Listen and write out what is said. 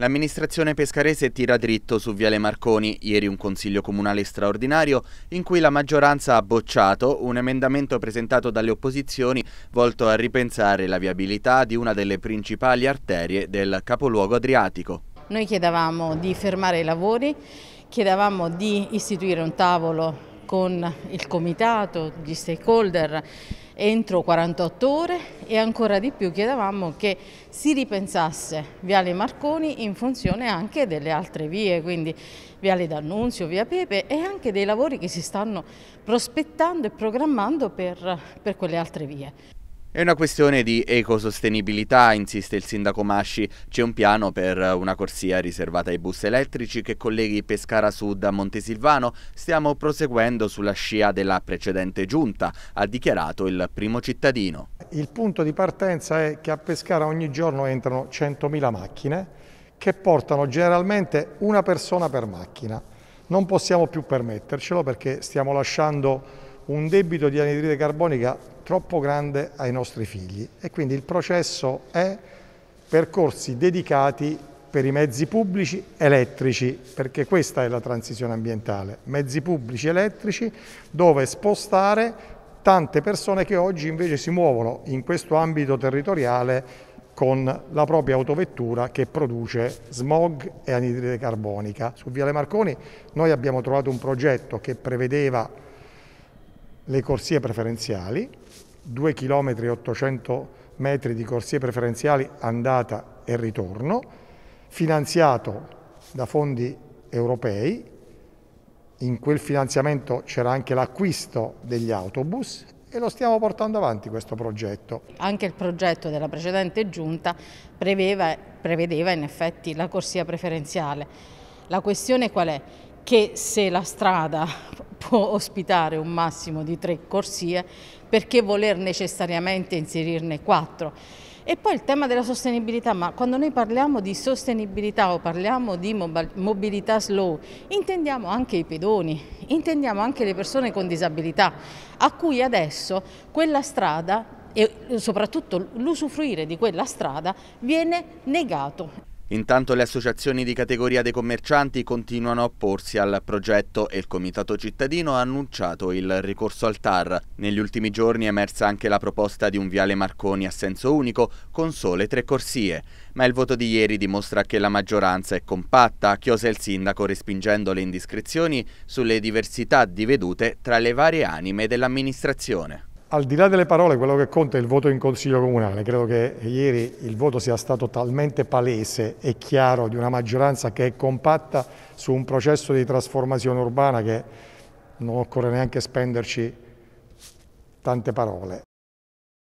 L'amministrazione pescarese tira dritto su Viale Marconi, ieri un consiglio comunale straordinario in cui la maggioranza ha bocciato un emendamento presentato dalle opposizioni volto a ripensare la viabilità di una delle principali arterie del capoluogo adriatico. Noi chiedevamo di fermare i lavori, chiedevamo di istituire un tavolo con il comitato, gli stakeholder entro 48 ore e ancora di più chiedevamo che si ripensasse Viale Marconi in funzione anche delle altre vie, quindi Viale D'Annunzio, Via Pepe e anche dei lavori che si stanno prospettando e programmando per, per quelle altre vie. È una questione di ecosostenibilità, insiste il sindaco Masci. C'è un piano per una corsia riservata ai bus elettrici che colleghi Pescara Sud a Montesilvano. Stiamo proseguendo sulla scia della precedente giunta, ha dichiarato il primo cittadino. Il punto di partenza è che a Pescara ogni giorno entrano 100.000 macchine che portano generalmente una persona per macchina. Non possiamo più permettercelo perché stiamo lasciando un debito di anidride carbonica troppo grande ai nostri figli e quindi il processo è percorsi dedicati per i mezzi pubblici elettrici, perché questa è la transizione ambientale, mezzi pubblici elettrici dove spostare tante persone che oggi invece si muovono in questo ambito territoriale con la propria autovettura che produce smog e anidride carbonica. Su Viale Marconi noi abbiamo trovato un progetto che prevedeva le corsie preferenziali, 2 km 800 metri di corsie preferenziali andata e ritorno, finanziato da fondi europei, in quel finanziamento c'era anche l'acquisto degli autobus e lo stiamo portando avanti questo progetto. Anche il progetto della precedente giunta preveva, prevedeva in effetti la corsia preferenziale. La questione qual è? Che se la strada può ospitare un massimo di tre corsie, perché voler necessariamente inserirne quattro. E poi il tema della sostenibilità, ma quando noi parliamo di sostenibilità o parliamo di mobilità slow, intendiamo anche i pedoni, intendiamo anche le persone con disabilità, a cui adesso quella strada e soprattutto l'usufruire di quella strada viene negato. Intanto le associazioni di categoria dei commercianti continuano a opporsi al progetto e il Comitato Cittadino ha annunciato il ricorso al TAR. Negli ultimi giorni è emersa anche la proposta di un viale Marconi a senso unico con sole tre corsie, ma il voto di ieri dimostra che la maggioranza è compatta, chiose il sindaco respingendo le indiscrezioni sulle diversità di vedute tra le varie anime dell'amministrazione al di là delle parole, quello che conta è il voto in Consiglio Comunale. Credo che ieri il voto sia stato talmente palese e chiaro di una maggioranza che è compatta su un processo di trasformazione urbana che non occorre neanche spenderci tante parole.